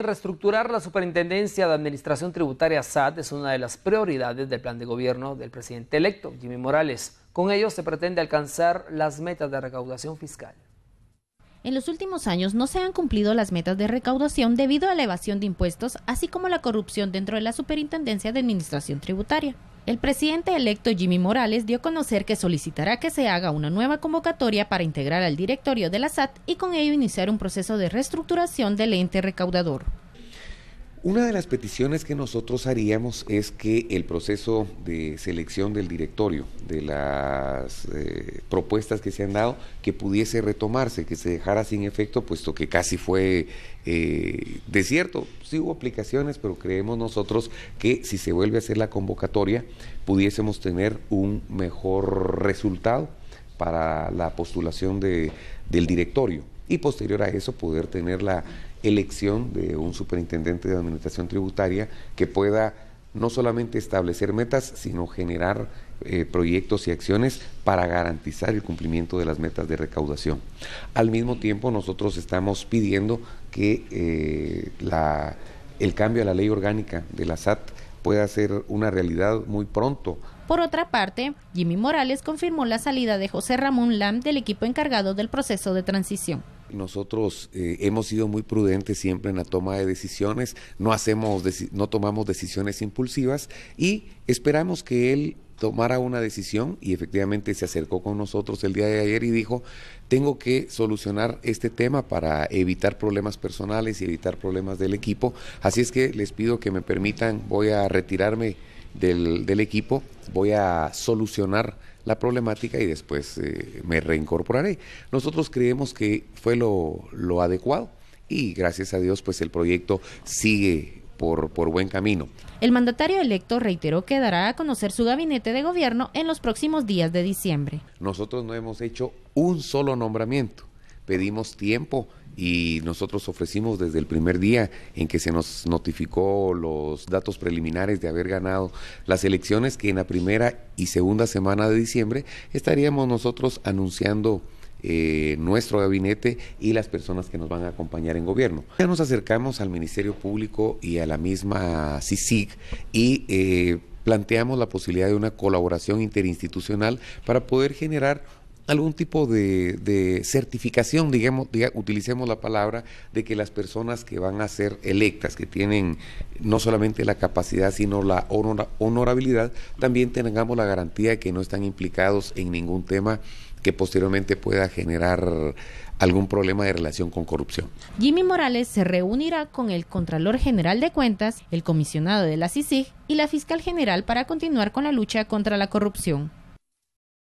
Reestructurar la Superintendencia de Administración Tributaria SAT es una de las prioridades del plan de gobierno del presidente electo, Jimmy Morales. Con ello se pretende alcanzar las metas de recaudación fiscal. En los últimos años no se han cumplido las metas de recaudación debido a la evasión de impuestos, así como la corrupción dentro de la Superintendencia de Administración Tributaria. El presidente electo Jimmy Morales dio a conocer que solicitará que se haga una nueva convocatoria para integrar al directorio de la SAT y con ello iniciar un proceso de reestructuración del ente recaudador. Una de las peticiones que nosotros haríamos es que el proceso de selección del directorio, de las eh, propuestas que se han dado, que pudiese retomarse, que se dejara sin efecto, puesto que casi fue eh, desierto. Sí hubo aplicaciones, pero creemos nosotros que si se vuelve a hacer la convocatoria, pudiésemos tener un mejor resultado para la postulación de, del directorio y posterior a eso poder tener la elección de un superintendente de administración tributaria que pueda no solamente establecer metas, sino generar eh, proyectos y acciones para garantizar el cumplimiento de las metas de recaudación. Al mismo tiempo, nosotros estamos pidiendo que eh, el cambio a la ley orgánica de la SAT pueda ser una realidad muy pronto. Por otra parte, Jimmy Morales confirmó la salida de José Ramón Lam del equipo encargado del proceso de transición nosotros eh, hemos sido muy prudentes siempre en la toma de decisiones, no, hacemos, no tomamos decisiones impulsivas y esperamos que él tomara una decisión y efectivamente se acercó con nosotros el día de ayer y dijo, tengo que solucionar este tema para evitar problemas personales y evitar problemas del equipo, así es que les pido que me permitan, voy a retirarme del, equipo, voy a solucionar la problemática y después eh, me reincorporaré. Nosotros creemos que fue lo, adecuado y gracias a Dios pues el proyecto sigue por, por buen camino. El mandatario electo reiteró que dará a conocer su gabinete de gobierno en los próximos días de diciembre. Nosotros no hemos hecho un solo nombramiento, pedimos tiempo y nosotros ofrecimos desde el primer día en que se nos notificó los datos preliminares de haber ganado las elecciones que en la primera y segunda semana de diciembre estaríamos nosotros anunciando eh, nuestro gabinete y las personas que nos van a acompañar en gobierno. Ya nos acercamos al Ministerio Público y a la misma CICIG y eh, planteamos la posibilidad de una colaboración interinstitucional para poder generar algún tipo de, certificación, digamos, utilicemos la palabra, de que las personas que van a ser electas, que tienen no solamente la capacidad, sino la honorabilidad, también tengamos la garantía de que no están implicados en ningún tema que posteriormente pueda generar algún problema de relación con corrupción. Jimmy Morales se reunirá con el Contralor General de Cuentas, el comisionado de la CICIG y la Fiscal General para continuar con la lucha contra la corrupción.